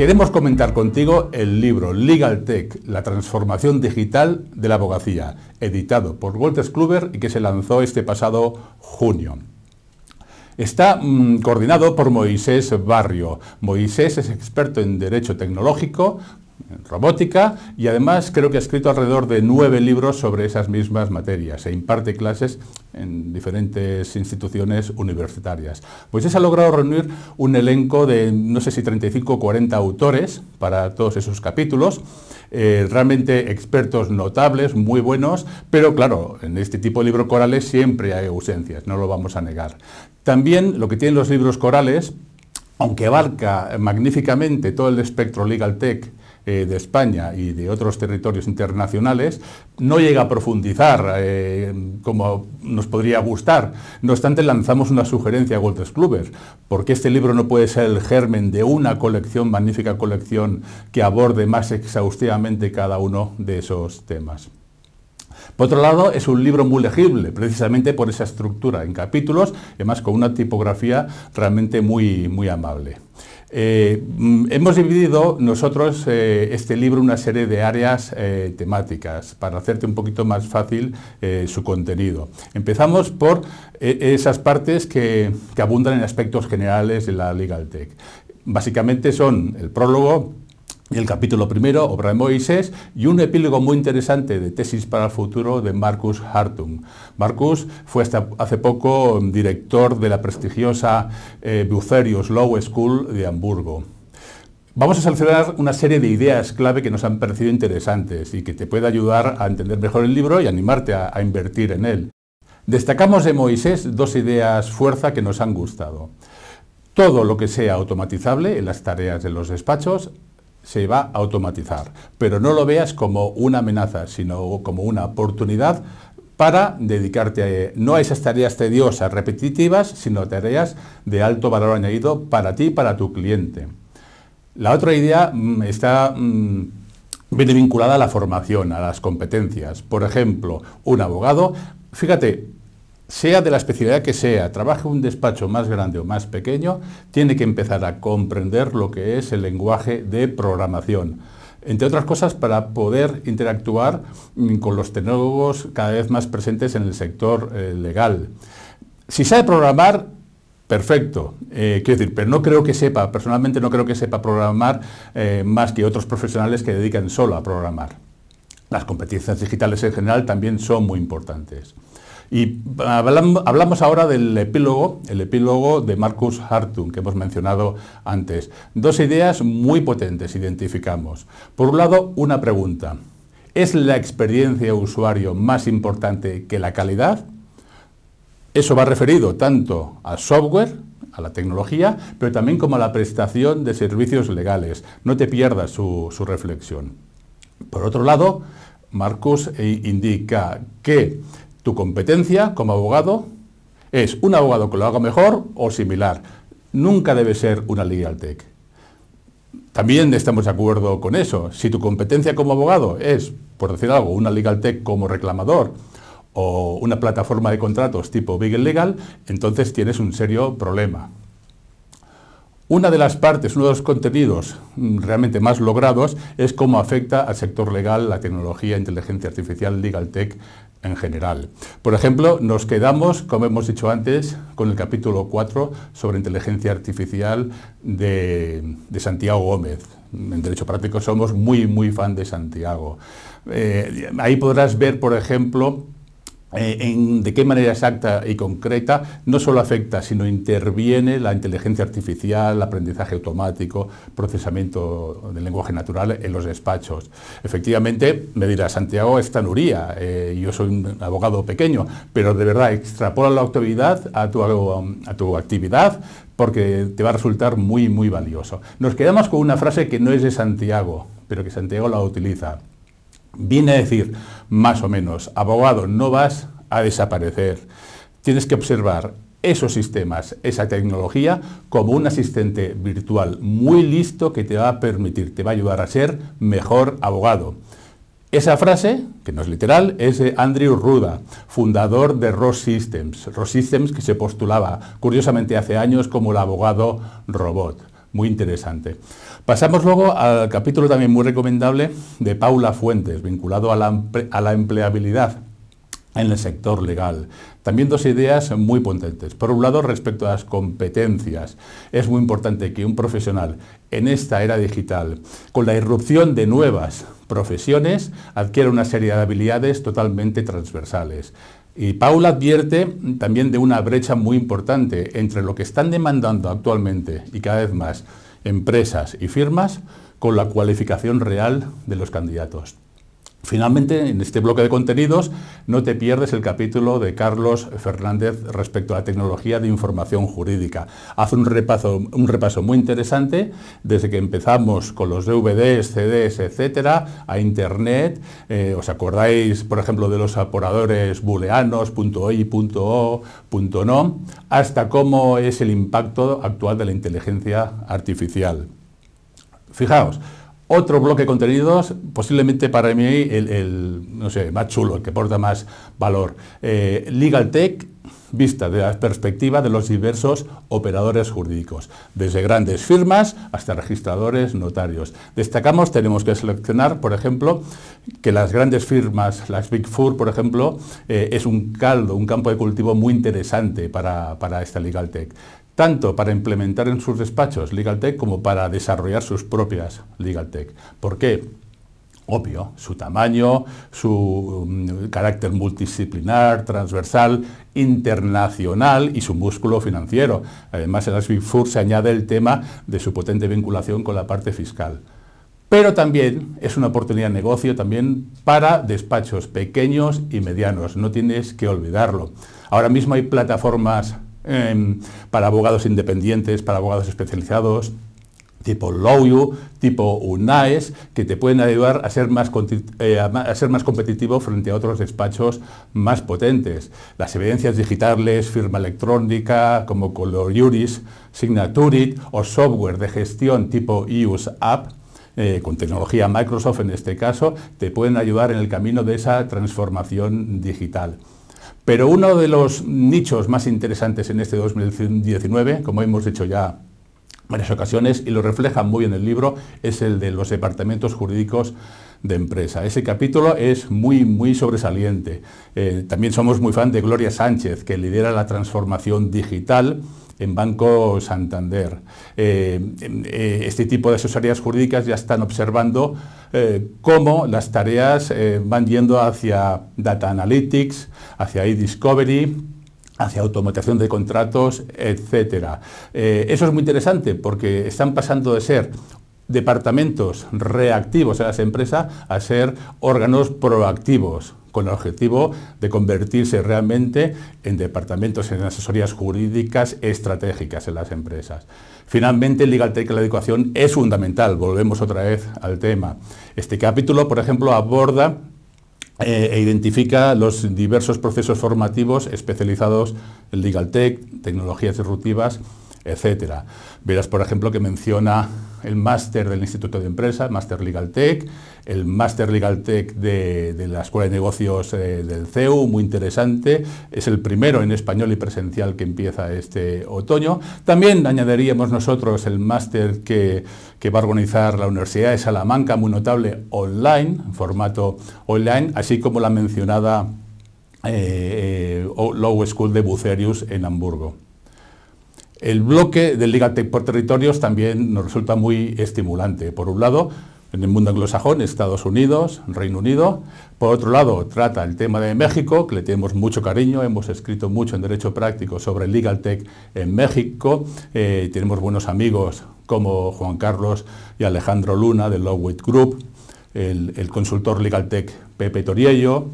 Queremos comentar contigo el libro Legal Tech, la transformación digital de la abogacía, editado por Wolters Kluber y que se lanzó este pasado junio. Está mm, coordinado por Moisés Barrio. Moisés es experto en Derecho Tecnológico, robótica y además creo que ha escrito alrededor de nueve libros sobre esas mismas materias e imparte clases en diferentes instituciones universitarias. Pues se ha logrado reunir un elenco de no sé si 35 o 40 autores para todos esos capítulos, eh, realmente expertos notables, muy buenos, pero claro, en este tipo de libros corales siempre hay ausencias, no lo vamos a negar. También lo que tienen los libros corales, aunque abarca magníficamente todo el espectro legal tech eh, de España y de otros territorios internacionales, no llega a profundizar eh, como nos podría gustar. No obstante, lanzamos una sugerencia a Wolters Kluber, porque este libro no puede ser el germen de una colección, magnífica colección, que aborde más exhaustivamente cada uno de esos temas. Por otro lado, es un libro muy legible, precisamente por esa estructura en capítulos, además con una tipografía realmente muy, muy amable. Eh, mm, hemos dividido nosotros eh, este libro en una serie de áreas eh, temáticas para hacerte un poquito más fácil su contenido. Empezamos por esas partes que, que abundan en aspectos generales de la Legal Tech. Básicamente son el prólogo, el capítulo primero, obra de Moisés, y un epílogo muy interesante de Tesis para el Futuro de Marcus Hartung. Marcus fue hasta hace poco director de la prestigiosa eh, Bucerius Law School de Hamburgo. Vamos a seleccionar una serie de ideas clave que nos han parecido interesantes y que te puede ayudar a entender mejor el libro y animarte a, a invertir en él. Destacamos de Moisés dos ideas fuerza que nos han gustado. Todo lo que sea automatizable en las tareas de los despachos se va a automatizar, pero no lo veas como una amenaza, sino como una oportunidad para dedicarte a, eh, no a esas tareas tediosas, repetitivas, sino a tareas de alto valor añadido para ti para tu cliente. La otra idea mm, está bien mm, vinculada a la formación, a las competencias. Por ejemplo, un abogado, fíjate, sea de la especialidad que sea, trabaje un despacho más grande o más pequeño, tiene que empezar a comprender lo que es el lenguaje de programación. Entre otras cosas, para poder interactuar mm, con los tecnólogos cada vez más presentes en el sector eh, legal. Si sabe programar, Perfecto. Eh, quiero decir, pero no creo que sepa, personalmente no creo que sepa programar eh, más que otros profesionales que dedican solo a programar. Las competencias digitales en general también son muy importantes. Y hablamos ahora del epílogo, el epílogo de Marcus Hartung, que hemos mencionado antes. Dos ideas muy potentes identificamos. Por un lado, una pregunta. ¿Es la experiencia usuario más importante que la calidad? Eso va referido tanto al software, a la tecnología, pero también como a la prestación de servicios legales. No te pierdas su, su reflexión. Por otro lado, Marcus eh, indica que tu competencia como abogado es un abogado que lo haga mejor o similar. Nunca debe ser una legal tech. También estamos de acuerdo con eso. Si tu competencia como abogado es, por decir algo, una legal tech como reclamador o una plataforma de contratos tipo Big Legal, entonces tienes un serio problema. Una de las partes, uno de los contenidos mm, realmente más logrados es cómo afecta al sector legal la tecnología, inteligencia artificial, legal tech en general. Por ejemplo, nos quedamos, como hemos dicho antes, con el capítulo 4 sobre inteligencia artificial de, Santiago Gómez. En Derecho Práctico somos muy, muy fan de Santiago. Eh, ahí podrás ver, por ejemplo, eh, de qué manera exacta y concreta no solo afecta, sino interviene la inteligencia artificial, el aprendizaje automático, procesamiento del lenguaje natural en los despachos. Efectivamente, me dirá, Santiago es tanuría, eh, yo soy un abogado pequeño, pero de verdad extrapola la autoridad a tu, a tu actividad porque te va a resultar muy, muy valioso. Nos quedamos con una frase que no es de Santiago, pero que Santiago la utiliza. Viene a decir, más o menos, abogado, no vas a desaparecer. Tienes que observar esos sistemas, esa tecnología, como un asistente virtual muy listo que te va a permitir, te va a ayudar a ser mejor abogado. Esa frase, que no es literal, es de Andrew Ruda, fundador de Ross Systems. Ross Systems que se postulaba, curiosamente, hace años como el abogado robot muy interesante. Pasamos luego al capítulo también muy recomendable de Paula Fuentes, vinculado a la, empleabilidad en el sector legal. También dos ideas muy potentes. Por un lado, respecto a las competencias, es muy importante que un profesional en esta era digital, con la irrupción de nuevas profesiones, adquiera una serie de habilidades totalmente transversales. Y Paula advierte también de una brecha muy importante entre lo que están demandando actualmente y cada vez más empresas y firmas con la cualificación real de los candidatos. Finalmente, en este bloque de contenidos, no te pierdes el capítulo de Carlos Fernández respecto a la tecnología de información jurídica. Hace un repaso, un repaso muy interesante, desde que empezamos con los DVDs, CDs, etcétera, a Internet. Eh, ¿Os acordáis, por ejemplo, de los aporadores booleanos, .o, .no, hasta cómo es el impacto actual de la inteligencia artificial? Fijaos, otro bloque de contenidos, posiblemente para mí el, más chulo, el que porta más valor. Eh, Legal Tech, vista de la perspectiva de los diversos operadores jurídicos, desde grandes firmas hasta registradores, notarios. Destacamos, tenemos que seleccionar, por ejemplo, que las grandes firmas, las Big Four, por ejemplo, eh, es un caldo, un campo de cultivo muy interesante para, para esta Legal Tech tanto para implementar en sus despachos LegalTech como para desarrollar sus propias LegalTech. ¿Por qué? Obvio, su tamaño, su mm, carácter multidisciplinar, transversal, internacional y su músculo financiero. Además, en las se añade el tema de su potente vinculación con la parte fiscal pero también es una oportunidad de negocio también para despachos pequeños y medianos, no tienes que olvidarlo. Ahora mismo hay plataformas Em, para abogados independientes, para abogados especializados, tipo Lawyu, tipo UNAES, que te pueden ayudar eh, a ser, más, competitivo frente a otros despachos más potentes. Las evidencias digitales, firma electrónica, como Coloruris, Signaturit o software de gestión tipo IUS eh, con tecnología Microsoft en este caso, te pueden ayudar en el camino de esa transformación digital. Pero uno de los nichos más interesantes en este 2019, como hemos dicho ya varias ocasiones y lo refleja muy bien el libro, es el de los departamentos jurídicos de empresa. Ese capítulo es muy, muy sobresaliente. Eh, también somos muy fan de Gloria Sánchez, que lidera la transformación digital en Banco Santander. Eh, eh, este tipo de asesorías jurídicas ya están observando eh, cómo las tareas van yendo hacia Data Analytics, hacia e-Discovery, hacia automatización de contratos, etc. eso es muy interesante porque están pasando de ser departamentos reactivos a las empresas a ser órganos proactivos con el objetivo de convertirse realmente en departamentos, en asesorías jurídicas estratégicas en las empresas. Finalmente, Legal Tech la educación es fundamental, volvemos otra vez al tema. Este capítulo, por ejemplo, aborda eh, e identifica los diversos procesos formativos especializados en Legal Tech, tecnologías disruptivas, etc. Verás, por ejemplo, que menciona el máster del Instituto de Empresa, Máster Legal Tech, el Máster Legal Tech de, la Escuela de Negocios eh, del CEU, muy interesante, es el primero en español y presencial que empieza este otoño. También añadiríamos nosotros el máster que, va a organizar la Universidad de Salamanca, muy notable, online, en formato online, así como la mencionada Low eh, eh, Law School de Bucerius en Hamburgo. El bloque de Tech por Territorios también nos resulta muy estimulante. Por un lado, en el mundo anglosajón, Estados Unidos, Reino Unido. Por otro lado, trata el tema de México, que le tenemos mucho cariño, hemos escrito mucho en Derecho Práctico sobre Legal Tech en México. Eh, tenemos buenos amigos como Juan Carlos y Alejandro Luna de Lowit Group, el, el consultor Legal Tech Pepe Toriello,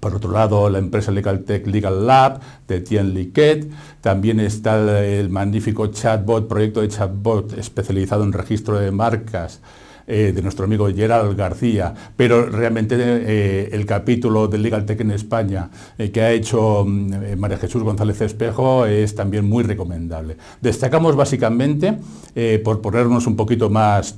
por otro lado, la empresa Legal Tech Legal Lab de Tien Liquet, También está el, magnífico chatbot, proyecto de chatbot especializado en registro de marcas eh, de nuestro amigo Gerald García, pero realmente eh, el capítulo de Legal Tech en España eh, que ha hecho mm, María Jesús González Espejo es también muy recomendable. Destacamos básicamente, por ponernos un poquito más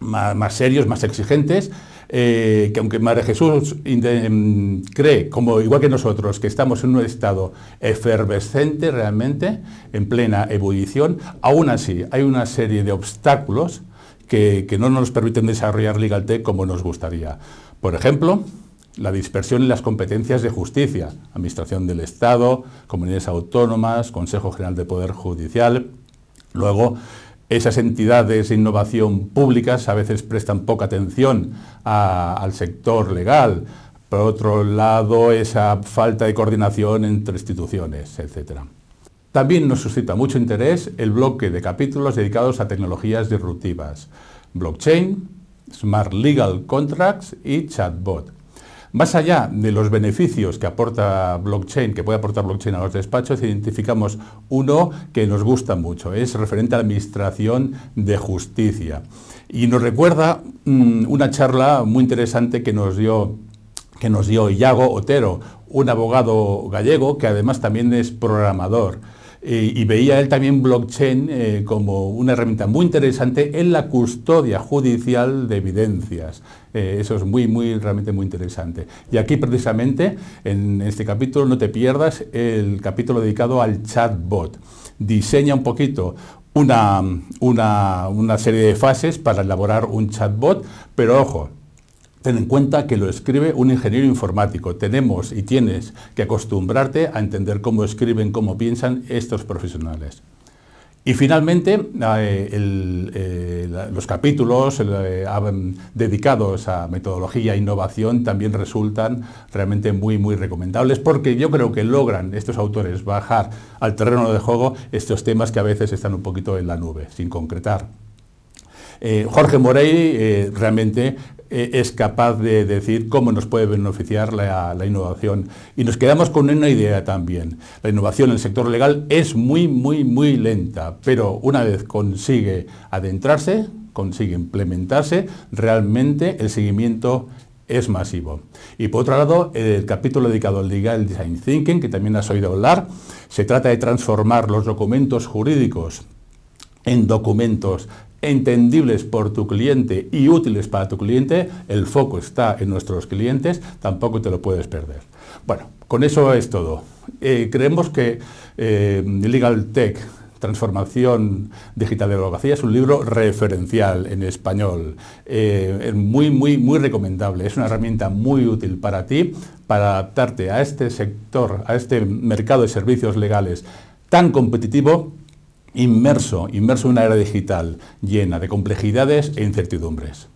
más, serios, más exigentes, eh, que aunque Madre Jesús em, cree, como igual que nosotros, que estamos en un estado efervescente realmente, en plena ebullición, aún así hay una serie de obstáculos que, que no nos permiten desarrollar Legal como nos gustaría. Por ejemplo, la dispersión en las competencias de justicia, Administración del Estado, comunidades autónomas, Consejo General de Poder Judicial, luego esas entidades de innovación públicas a veces prestan poca atención al sector legal, por otro lado, esa falta de coordinación entre instituciones, etc. También nos suscita mucho interés el bloque de capítulos dedicados a tecnologías disruptivas, blockchain, smart legal contracts y chatbot. Más allá de los beneficios que aporta blockchain, que puede aportar blockchain a los despachos, identificamos uno que nos gusta mucho, es referente a la administración de justicia. Y nos recuerda mm, una charla muy interesante que que nos dio Iago Otero, un abogado gallego que además también es programador. Eh, y veía él también blockchain eh, como una herramienta muy interesante en la custodia judicial de evidencias. Eh, eso es muy, muy, realmente muy interesante. Y aquí precisamente, en este capítulo, no te pierdas el capítulo dedicado al chatbot. Diseña un poquito una, una, una, serie de fases para elaborar un chatbot, pero ojo, Ten en cuenta que lo escribe un ingeniero informático. Tenemos y tienes que acostumbrarte a entender cómo escriben, cómo piensan estos profesionales. Y finalmente, eh, eh, los capítulos eh, mm, dedicados a metodología e innovación también resultan realmente muy, muy recomendables porque yo creo que logran estos autores bajar al terreno de juego estos temas que a veces están un poquito en la nube, sin concretar. Jorge Morey realmente eh, es capaz de decir cómo nos puede beneficiar la, la, innovación. Y nos quedamos con una idea también. La innovación en el sector legal es muy, muy, muy lenta, pero una vez consigue adentrarse, consigue implementarse, realmente el seguimiento es masivo. Y por otro lado, el capítulo dedicado al legal design thinking, que también has oído hablar, se trata de transformar los documentos jurídicos en documentos entendibles por tu cliente y útiles para tu cliente, el foco está en nuestros clientes, tampoco te lo puedes perder. Bueno, con eso es todo. Eh, creemos que eh, Legal Tech Transformación Digital de la Abogacía es un libro referencial en español, eh, muy, muy, muy recomendable, es una herramienta muy útil para ti, para adaptarte a este sector, a este mercado de servicios legales tan competitivo inmerso, inmerso en una era digital llena de complejidades e incertidumbres.